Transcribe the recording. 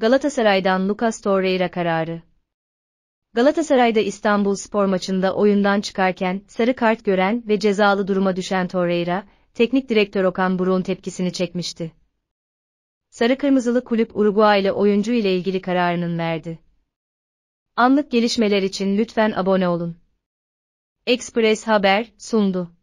Galatasaray'dan Lucas Torreira kararı. Galatasaray'da İstanbul spor maçında oyundan çıkarken sarı kart gören ve cezalı duruma düşen Torreira, teknik direktör Okan Buruk'un tepkisini çekmişti. Sarı Kırmızılı Kulüp Uruguay ile oyuncu ile ilgili kararının verdi. Anlık gelişmeler için lütfen abone olun. Express Haber sundu.